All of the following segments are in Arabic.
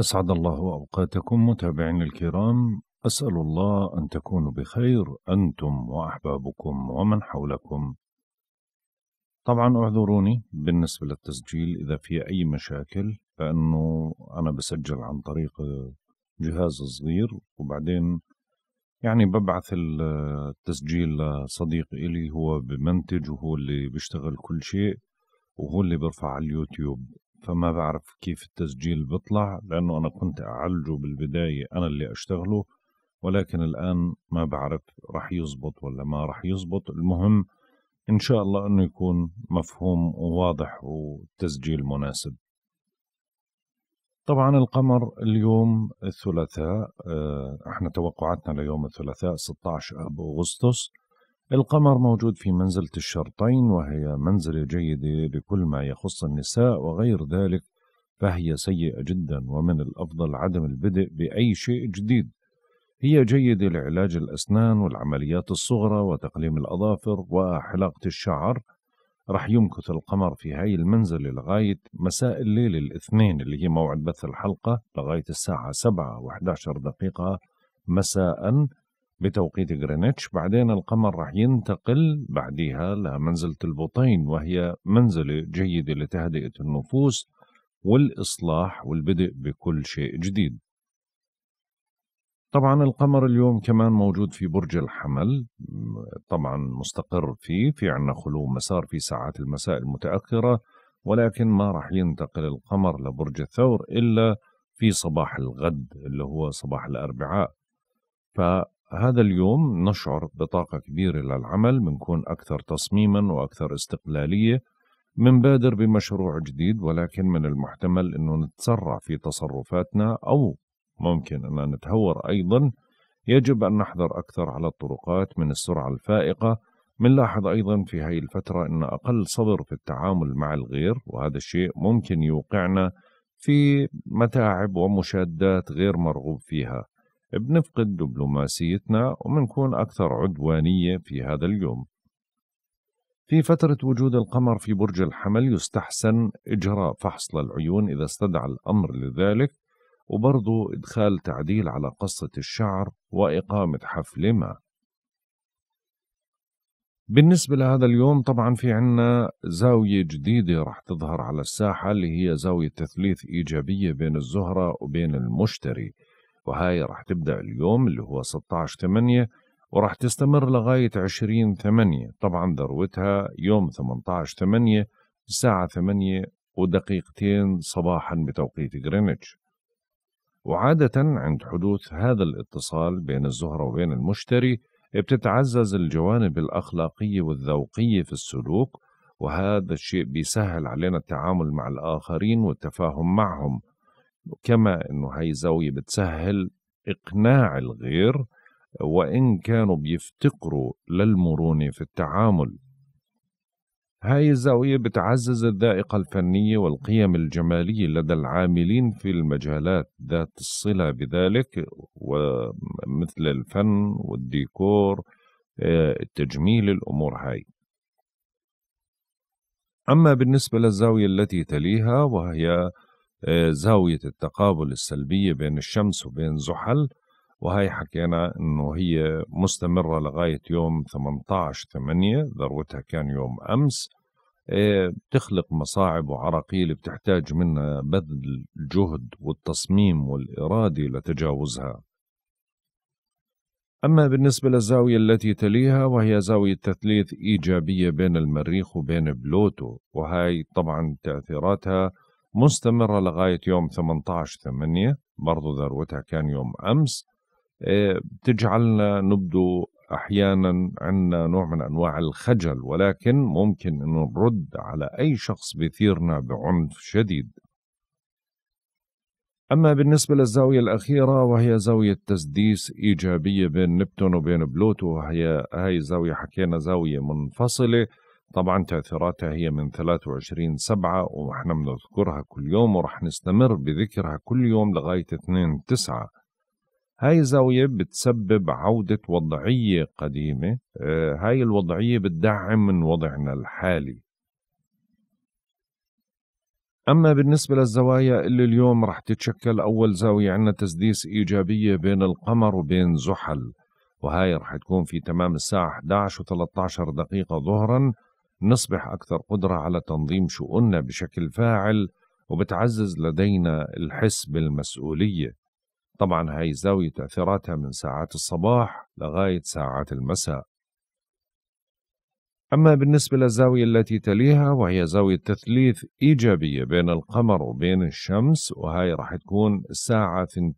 أسعد الله أوقاتكم متابعين الكرام أسأل الله أن تكونوا بخير أنتم وأحبابكم ومن حولكم طبعا اعذروني بالنسبة للتسجيل إذا في أي مشاكل لأنه أنا بسجل عن طريق جهاز صغير وبعدين يعني ببعث التسجيل لصديق إلي هو بمنتج وهو اللي بيشتغل كل شيء وهو اللي برفع على اليوتيوب فما بعرف كيف التسجيل بطلع لأنه أنا كنت أعالجه بالبداية أنا اللي أشتغله ولكن الآن ما بعرف رح يزبط ولا ما رح يزبط المهم إن شاء الله أنه يكون مفهوم وواضح وتسجيل مناسب طبعا القمر اليوم الثلاثاء آه، احنا توقعاتنا ليوم الثلاثاء 16 أغسطس القمر موجود في منزلة الشرطين وهي منزلة جيدة لكل ما يخص النساء وغير ذلك فهي سيئة جدا ومن الأفضل عدم البدء بأي شيء جديد هي جيدة لعلاج الأسنان والعمليات الصغرى وتقليم الأظافر وحلاقة الشعر رح يمكث القمر في هاي المنزلة لغاية مساء الليل الاثنين اللي هي موعد بث الحلقة لغاية الساعة الساعة و11 دقيقة مساءً بتوقيت غرينتش بعدين القمر راح ينتقل بعدها لمنزلة البطين وهي منزلة جيدة لتهدئة النفوس والإصلاح والبدء بكل شيء جديد طبعا القمر اليوم كمان موجود في برج الحمل طبعا مستقر فيه في عنا خلو مسار في ساعات المساء المتأخرة ولكن ما راح ينتقل القمر لبرج الثور إلا في صباح الغد اللي هو صباح الأربعاء هذا اليوم نشعر بطاقة كبيرة للعمل بنكون أكثر تصميما وأكثر استقلالية منبادر بمشروع جديد ولكن من المحتمل أنه نتسرع في تصرفاتنا أو ممكن أن نتهور أيضا يجب أن نحذر أكثر على الطرقات من السرعة الفائقة منلاحظ أيضا في هاي الفترة أن أقل صبر في التعامل مع الغير وهذا الشيء ممكن يوقعنا في متاعب ومشادات غير مرغوب فيها بنفقد دبلوماسيتنا وبنكون أكثر عدوانية في هذا اليوم في فترة وجود القمر في برج الحمل يستحسن إجراء فحص للعيون إذا استدعى الأمر لذلك وبرضو إدخال تعديل على قصة الشعر وإقامة حفل ما بالنسبة لهذا اليوم طبعا في عنا زاوية جديدة رح تظهر على الساحة اللي هي زاوية تثليث إيجابية بين الزهرة وبين المشتري وهاي راح تبدأ اليوم اللي هو 16 8 وراح تستمر لغاية 20 8 طبعا ذروتها يوم 18 8 الساعة 8 ودقيقتين صباحا بتوقيت غرينتش وعادة عند حدوث هذا الاتصال بين الزهرة وبين المشتري بتتعزز الجوانب الأخلاقية والذوقية في السلوك وهذا الشيء بيسهل علينا التعامل مع الآخرين والتفاهم معهم كما انه هاي زاويه بتسهل اقناع الغير وان كانوا بيفتقروا للمرونه في التعامل هاي الزاوية بتعزز الذائقة الفنية والقيم الجمالية لدى العاملين في المجالات ذات الصلة بذلك ومثل الفن والديكور آه، التجميل الأمور هاي أما بالنسبة للزاوية التي تليها وهي زاوية التقابل السلبية بين الشمس وبين زحل وهي حكينا انه هي مستمرة لغاية يوم 18 8 ذروتها كان يوم امس آه، بتخلق مصاعب وعراقيل بتحتاج منا بذل الجهد والتصميم والإرادة لتجاوزها أما بالنسبة للزاوية التي تليها وهي زاوية تثليث إيجابية بين المريخ وبين بلوتو وهي طبعا تأثيراتها مستمرة لغاية يوم 18 8 برضو ذروتها كان يوم أمس بتجعلنا آه، نبدو أحيانا عندنا نوع من أنواع الخجل ولكن ممكن أنه نرد على أي شخص بيثيرنا بعنف شديد أما بالنسبة للزاوية الأخيرة وهي زاوية تسديس إيجابية بين نبتون وبين بلوتو وهي هاي الزاوية حكينا زاوية منفصلة طبعا تأثيراتها هي من 23 سبعة ونحن بنذكرها كل يوم ورح نستمر بذكرها كل يوم لغاية 2 تسعة هاي الزاوية بتسبب عودة وضعية قديمة آه، هاي الوضعية بتدعم من وضعنا الحالي أما بالنسبة للزوايا اللي اليوم رح تتشكل أول زاوية عندنا تسديس إيجابية بين القمر وبين زحل وهاي رح تكون في تمام الساعة 11 و13 دقيقة ظهرا نصبح أكثر قدرة على تنظيم شؤوننا بشكل فاعل وبتعزز لدينا الحس بالمسؤولية طبعا هاي زاوية تأثيراتها من ساعات الصباح لغاية ساعات المساء أما بالنسبة للزاوية التي تليها وهي زاوية تثليث إيجابية بين القمر وبين الشمس وهي راح تكون الساعة 2.47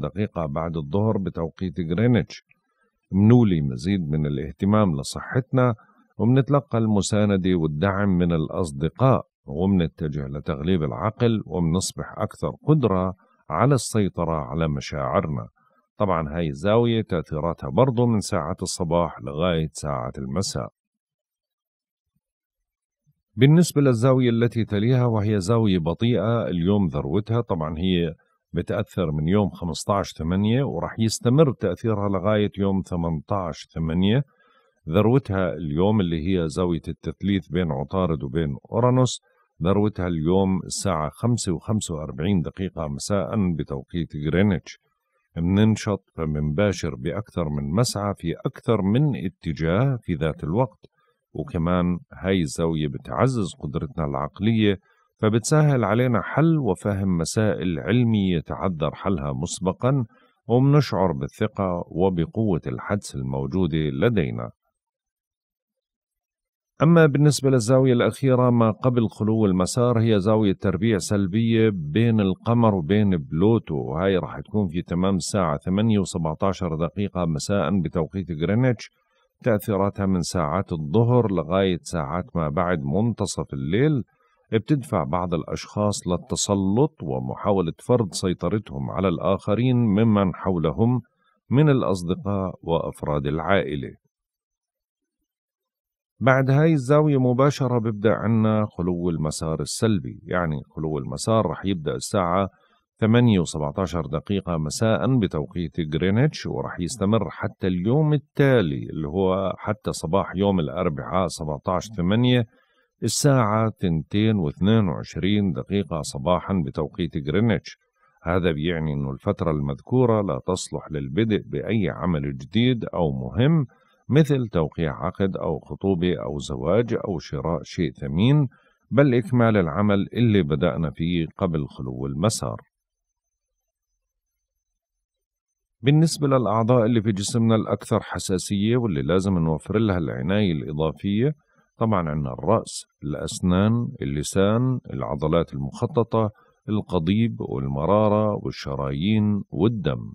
دقيقة بعد الظهر بتوقيت غرينتش منولي مزيد من الاهتمام لصحتنا وبنتلقى المساندة والدعم من الأصدقاء وبنتجه لتغليب العقل وبنصبح أكثر قدرة على السيطرة على مشاعرنا طبعا هاي الزاوية تأثيراتها برضو من ساعة الصباح لغاية ساعة المساء بالنسبة للزاوية التي تليها وهي زاوية بطيئة اليوم ذروتها طبعا هي بتأثر من يوم 15 8 ورح يستمر تأثيرها لغاية يوم 18 8 ذروتها اليوم اللي هي زاوية التثليث بين عطارد وبين أورانوس ذروتها اليوم الساعة 5 و45 دقيقة مساء بتوقيت غرينتش مننشط فمنباشر بأكثر من مسعى في أكثر من اتجاه في ذات الوقت وكمان هاي الزاوية بتعزز قدرتنا العقلية فبتسهل علينا حل وفهم مسائل علمية تعذر حلها مسبقا ومنشعر بالثقة وبقوة الحدس الموجودة لدينا أما بالنسبة للزاوية الأخيرة ما قبل خلو المسار هي زاوية تربيع سلبية بين القمر وبين بلوتو وهي راح تكون في تمام الساعة 8 و17 دقيقة مساء بتوقيت غرينتش تأثيراتها من ساعات الظهر لغاية ساعات ما بعد منتصف الليل بتدفع بعض الأشخاص للتسلط ومحاولة فرض سيطرتهم على الآخرين ممن حولهم من الأصدقاء وأفراد العائلة بعد هاي الزاوية مباشرة ببدأ عنا خلو المسار السلبي يعني خلو المسار رح يبدأ الساعة 8 و17 دقيقة مساء بتوقيت غرينتش ورح يستمر حتى اليوم التالي اللي هو حتى صباح يوم الأربعاء 17 8 الساعة 2 و22 دقيقة صباحا بتوقيت غرينتش هذا بيعني أن الفترة المذكورة لا تصلح للبدء بأي عمل جديد أو مهم مثل توقيع عقد أو خطوبة أو زواج أو شراء شيء ثمين بل إكمال العمل اللي بدأنا فيه قبل خلو المسار بالنسبة للأعضاء اللي في جسمنا الأكثر حساسية واللي لازم نوفر لها العناية الإضافية طبعا عندنا الرأس الأسنان اللسان العضلات المخططة القضيب والمرارة والشرايين والدم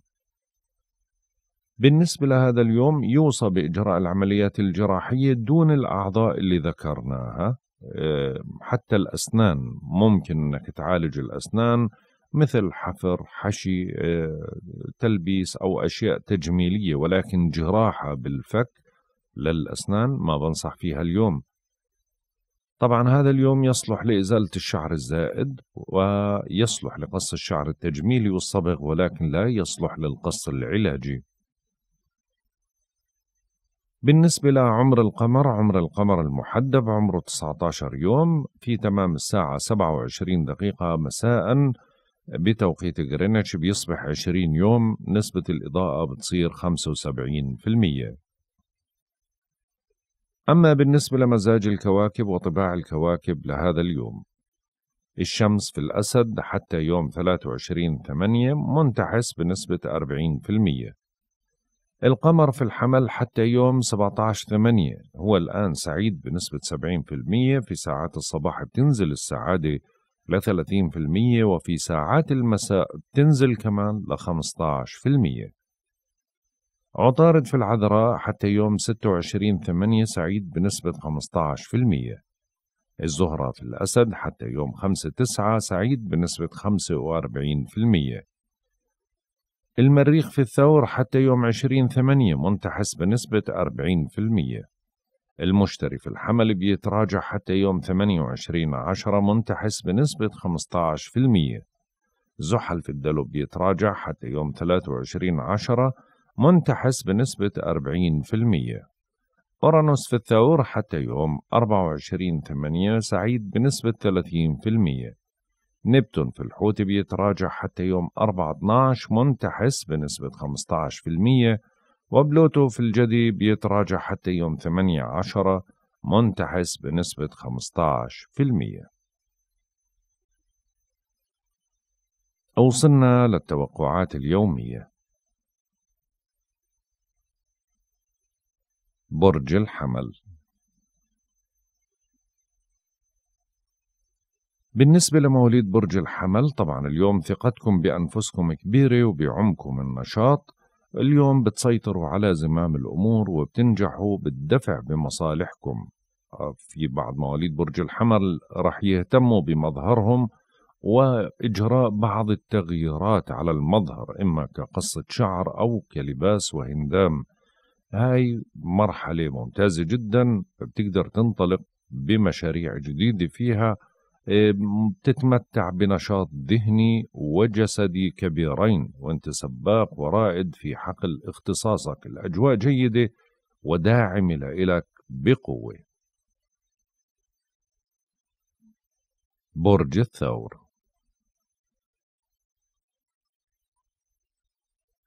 بالنسبة لهذا اليوم يوصى بإجراء العمليات الجراحية دون الأعضاء اللي ذكرناها آه، حتى الأسنان ممكن أنك تعالج الأسنان مثل حفر حشي آه، تلبيس أو أشياء تجميلية ولكن جراحة بالفك للأسنان ما بنصح فيها اليوم طبعا هذا اليوم يصلح لإزالة الشعر الزائد ويصلح لقص الشعر التجميلي والصبغ ولكن لا يصلح للقص العلاجي بالنسبة لعمر القمر عمر القمر المحدب عمره 19 يوم في تمام الساعة 27 دقيقة مساء بتوقيت غرينتش بيصبح 20 يوم نسبة الإضاءة بتصير 75% أما بالنسبة لمزاج الكواكب وطباع الكواكب لهذا اليوم الشمس في الأسد حتى يوم 23 8 منتحس بنسبة القمر في الحمل حتى يوم 17/8 هو الآن سعيد بنسبة 70% في ساعات الصباح بتنزل السعادة ل 30% وفي ساعات المساء بتنزل كمان ل 15% عطارد في العذراء حتى يوم 26/8 سعيد بنسبة 15% الزهرة في الأسد حتى يوم 5/9 سعيد بنسبة 45% المريخ في الثور حتى يوم عشرين ثمانية منتحس بنسبة 40% المشتري في الحمل بيتراجع حتى يوم 28 عشرة منتحس بنسبة 15% زحل في الدلو بيتراجع حتى يوم 23 عشرة منتحس بنسبة 40% أورانوس في الثور حتى يوم 24 ثمانية سعيد بنسبة 30% نبتون في الحوت بيتراجع حتى يوم 4/12 منتحس بنسبة 15% وبلوتو في الجدي بيتراجع حتى يوم 8/10 منتحس بنسبة 15% وصلنا للتوقعات اليومية برج الحمل بالنسبة لمواليد برج الحمل طبعا اليوم ثقتكم بأنفسكم كبيرة وبعمكم النشاط اليوم بتسيطروا على زمام الأمور وبتنجحوا بالدفع بمصالحكم آه، في بعض مواليد برج الحمل رح يهتموا بمظهرهم وإجراء بعض التغييرات على المظهر إما كقصة شعر أو كلباس وهندام هاي مرحلة ممتازة جدا بتقدر تنطلق بمشاريع جديدة فيها بتتمتع بنشاط ذهني وجسدي كبيرين وانت سباق ورائد في حقل اختصاصك الأجواء جيدة وداعمة لك بقوة برج الثور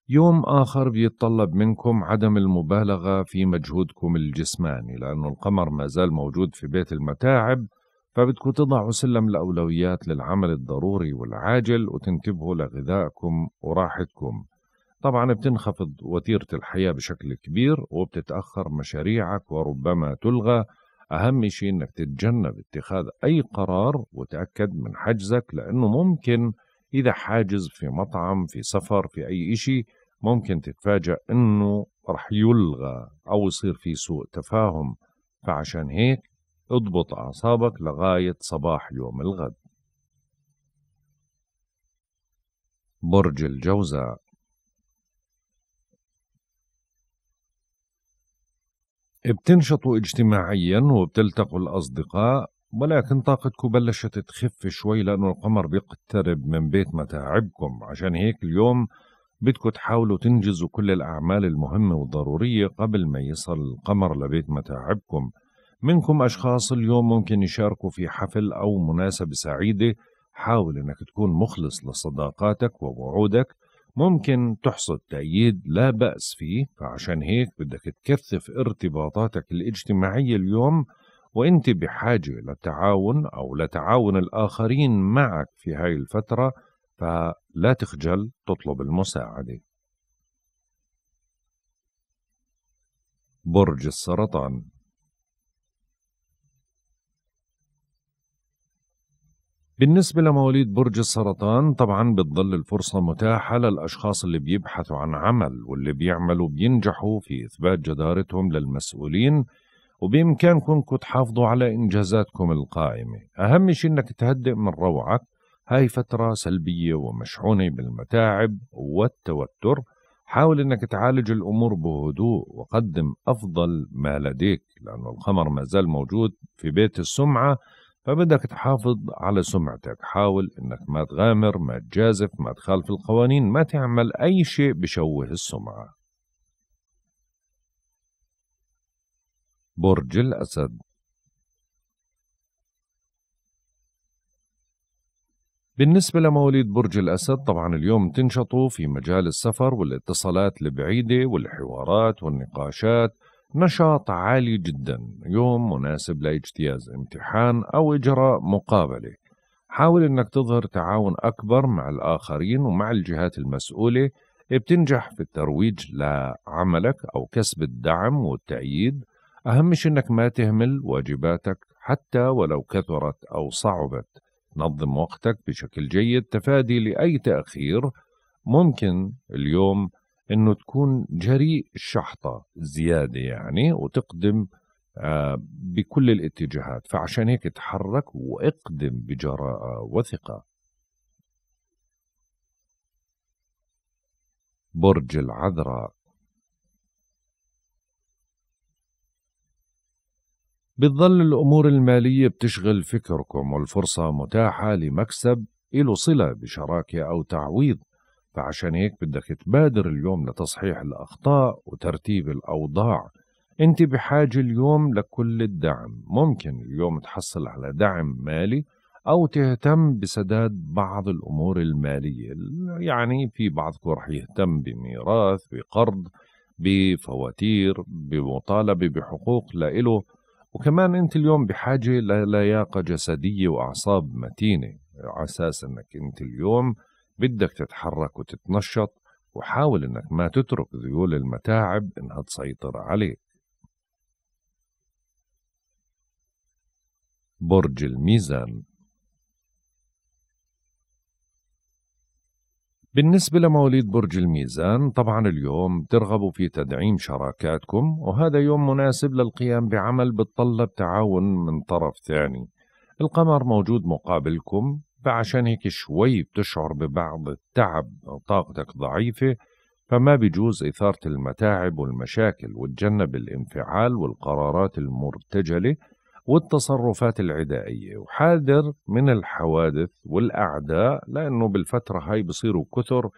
يوم آخر بيتطلب منكم عدم المبالغة في مجهودكم الجسماني لأنه القمر ما زال موجود في بيت المتاعب فبدكم تضعوا سلم الأولويات للعمل الضروري والعاجل وتنتبهوا لغذائكم وراحتكم طبعا بتنخفض وتيرة الحياة بشكل كبير وبتتأخر مشاريعك وربما تلغى أهم شيء أنك تتجنب اتخاذ أي قرار وتأكد من حجزك لأنه ممكن إذا حاجز في مطعم في سفر في أي شيء ممكن تتفاجأ أنه رح يلغى أو يصير في سوء تفاهم فعشان هيك اضبط أعصابك لغاية صباح يوم الغد برج الجوزاء بتنشطوا اجتماعيا وبتلتقوا الأصدقاء ولكن طاقتكم بلشت تخف شوي لأنه القمر بيقترب من بيت متاعبكم عشان هيك اليوم بدكم تحاولوا تنجزوا كل الأعمال المهمة والضرورية قبل ما يصل القمر لبيت متاعبكم منكم أشخاص اليوم ممكن يشاركوا في حفل أو مناسبة سعيدة حاول أنك تكون مخلص لصداقاتك ووعودك ممكن تحصد تأييد لا بأس فيه فعشان هيك بدك تكثف ارتباطاتك الاجتماعية اليوم وانت بحاجة للتعاون أو لتعاون الآخرين معك في هاي الفترة فلا تخجل تطلب المساعدة برج السرطان بالنسبة لمواليد برج السرطان طبعا بتظل الفرصة متاحة للأشخاص اللي بيبحثوا عن عمل واللي بيعملوا بينجحوا في إثبات جدارتهم للمسؤولين وبإمكانكم تحافظوا على إنجازاتكم القائمة أهم شيء أنك تهدئ من روعك هاي فترة سلبية ومشحونة بالمتاعب والتوتر حاول أنك تعالج الأمور بهدوء وقدم أفضل ما لديك لأن القمر ما زال موجود في بيت السمعة فبدك تحافظ على سمعتك حاول انك ما تغامر ما تجازف ما تخالف القوانين ما تعمل اي شيء بشوه السمعة برج الأسد بالنسبة لمواليد برج الأسد طبعا اليوم تنشطوا في مجال السفر والاتصالات البعيدة والحوارات والنقاشات نشاط عالي جدا يوم مناسب لاجتياز امتحان أو إجراء مقابلة حاول أنك تظهر تعاون أكبر مع الآخرين ومع الجهات المسؤولة بتنجح في الترويج لعملك أو كسب الدعم والتأييد أهم شيء أنك ما تهمل واجباتك حتى ولو كثرت أو صعبت نظم وقتك بشكل جيد تفادي لأي تأخير ممكن اليوم انه تكون جريء الشحطه زياده يعني وتقدم آه، بكل الاتجاهات فعشان هيك تحرك واقدم بجراءه وثقه برج العذراء بتظل الأمور المالية بتشغل فكركم والفرصة متاحة لمكسب له صلة بشراكة أو تعويض فعشان هيك بدك تبادر اليوم لتصحيح الأخطاء وترتيب الأوضاع أنت بحاجة اليوم لكل الدعم ممكن اليوم تحصل على دعم مالي أو تهتم بسداد بعض الأمور المالية يعني في بعضكم رح يهتم بميراث بقرض بفواتير بمطالبة بحقوق لإله وكمان أنت اليوم بحاجة للياقة جسدية وأعصاب متينة على أساس أنك أنت اليوم بدك تتحرك وتتنشط وحاول انك ما تترك ذيول المتاعب انها تسيطر عليك برج الميزان بالنسبة لمواليد برج الميزان طبعا اليوم ترغبوا في تدعيم شراكاتكم وهذا يوم مناسب للقيام بعمل بتطلب تعاون من طرف ثاني القمر موجود مقابلكم فعشان هيك شوي بتشعر ببعض التعب أو طاقتك ضعيفة فما بجوز إثارة المتاعب والمشاكل وتجنب الانفعال والقرارات المرتجلة والتصرفات العدائية وحاذر من الحوادث والأعداء لأنه بالفترة هاي بصيروا كثر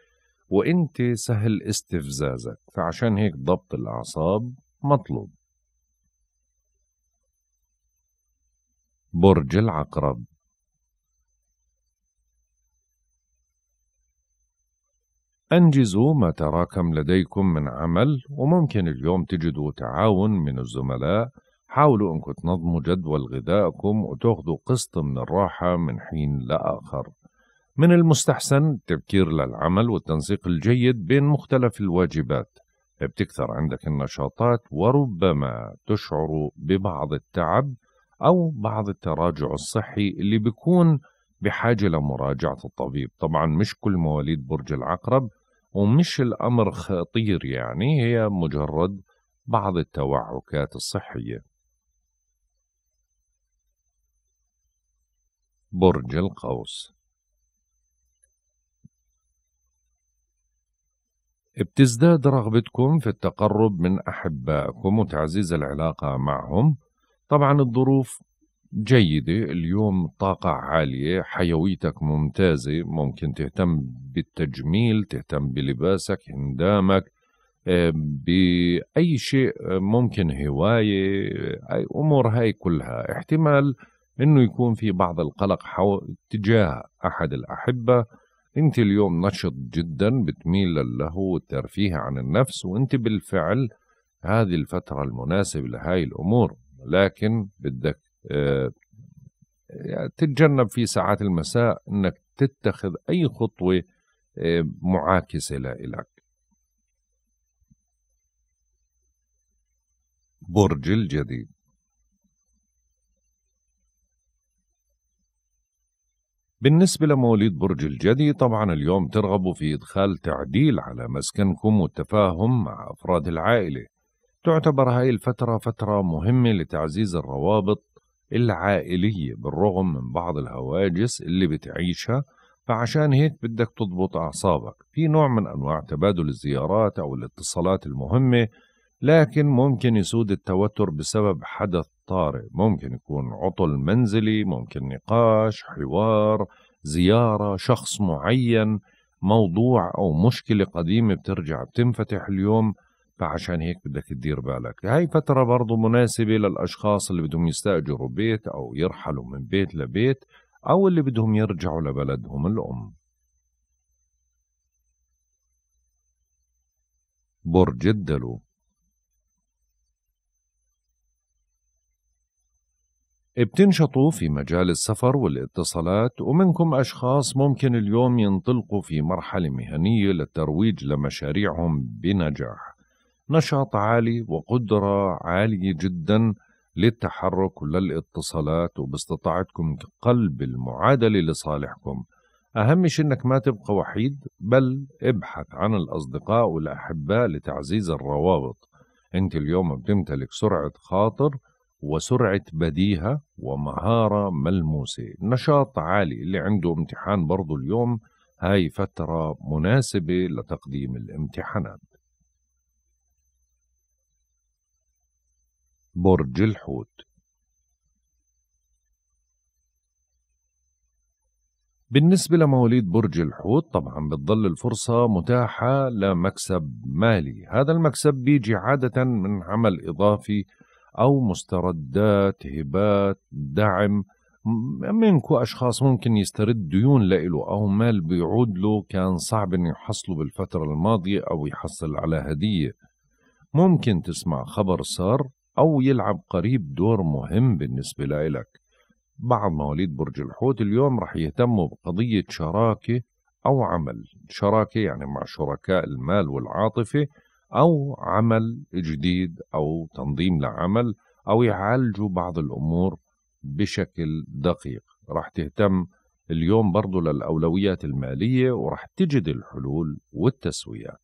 وانت سهل استفزازك فعشان هيك ضبط الأعصاب مطلوب برج العقرب أنجزوا ما تراكم لديكم من عمل وممكن اليوم تجدوا تعاون من الزملاء حاولوا أنكم تنظموا جدول غذائكم وتاخذوا قسط من الراحة من حين لآخر من المستحسن التبكير للعمل والتنسيق الجيد بين مختلف الواجبات بتكثر عندك النشاطات وربما تشعر ببعض التعب أو بعض التراجع الصحي اللي بيكون بحاجة لمراجعة الطبيب طبعا مش كل مواليد برج العقرب ومش الأمر خطير يعني هي مجرد بعض التوعكات الصحية برج القوس بتزداد رغبتكم في التقرب من أحبائكم وتعزيز العلاقة معهم طبعا الظروف جيدة اليوم طاقة عالية حيويتك ممتازة ممكن تهتم بالتجميل تهتم بلباسك هندامك آه، بأي شيء آه، ممكن هواية آه، أي أمور هاي كلها احتمال أنه يكون في بعض القلق حو... تجاه أحد الأحبة أنت اليوم نشط جدا بتميل له والترفيه عن النفس وأنت بالفعل هذه الفترة المناسبة لهاي الأمور لكن بدك آه، يعني تتجنب في ساعات المساء انك تتخذ اي خطوه آه، معاكسه لك برج الجدي بالنسبة لمواليد برج الجدي طبعا اليوم ترغبوا في إدخال تعديل على مسكنكم والتفاهم مع أفراد العائلة تعتبر هاي الفترة فترة مهمة لتعزيز الروابط العائلية بالرغم من بعض الهواجس اللي بتعيشها فعشان هيك بدك تضبط أعصابك في نوع من أنواع تبادل الزيارات أو الاتصالات المهمة لكن ممكن يسود التوتر بسبب حدث طارئ ممكن يكون عطل منزلي ممكن نقاش حوار زيارة شخص معين موضوع أو مشكلة قديمة بترجع بتنفتح اليوم فعشان هيك بدك تدير بالك هاي فترة برضو مناسبة للأشخاص اللي بدهم يستأجروا بيت أو يرحلوا من بيت لبيت أو اللي بدهم يرجعوا لبلدهم الأم برج الدلو بتنشطوا في مجال السفر والاتصالات ومنكم أشخاص ممكن اليوم ينطلقوا في مرحلة مهنية للترويج لمشاريعهم بنجاح نشاط عالي وقدرة عالية جدا للتحرك وللاتصالات وباستطاعتكم قلب المعادلة لصالحكم أهم شيء أنك ما تبقى وحيد بل ابحث عن الأصدقاء والأحباء لتعزيز الروابط أنت اليوم بتمتلك سرعة خاطر وسرعة بديهة ومهارة ملموسة نشاط عالي اللي عنده امتحان برضو اليوم هاي فترة مناسبة لتقديم الامتحانات برج الحوت بالنسبة لمواليد برج الحوت طبعا بتضل الفرصة متاحة لمكسب مالي هذا المكسب بيجي عادة من عمل إضافي أو مستردات هبات دعم منكو أشخاص ممكن يسترد ديون لإله أو مال بيعود له كان صعب إنه يحصله بالفترة الماضية أو يحصل على هدية ممكن تسمع خبر سار أو يلعب قريب دور مهم بالنسبة لإلك بعض مواليد برج الحوت اليوم رح يهتموا بقضية شراكة أو عمل شراكة يعني مع شركاء المال والعاطفة أو عمل جديد أو تنظيم لعمل أو يعالجوا بعض الأمور بشكل دقيق رح تهتم اليوم برضو للأولويات المالية ورح تجد الحلول والتسويات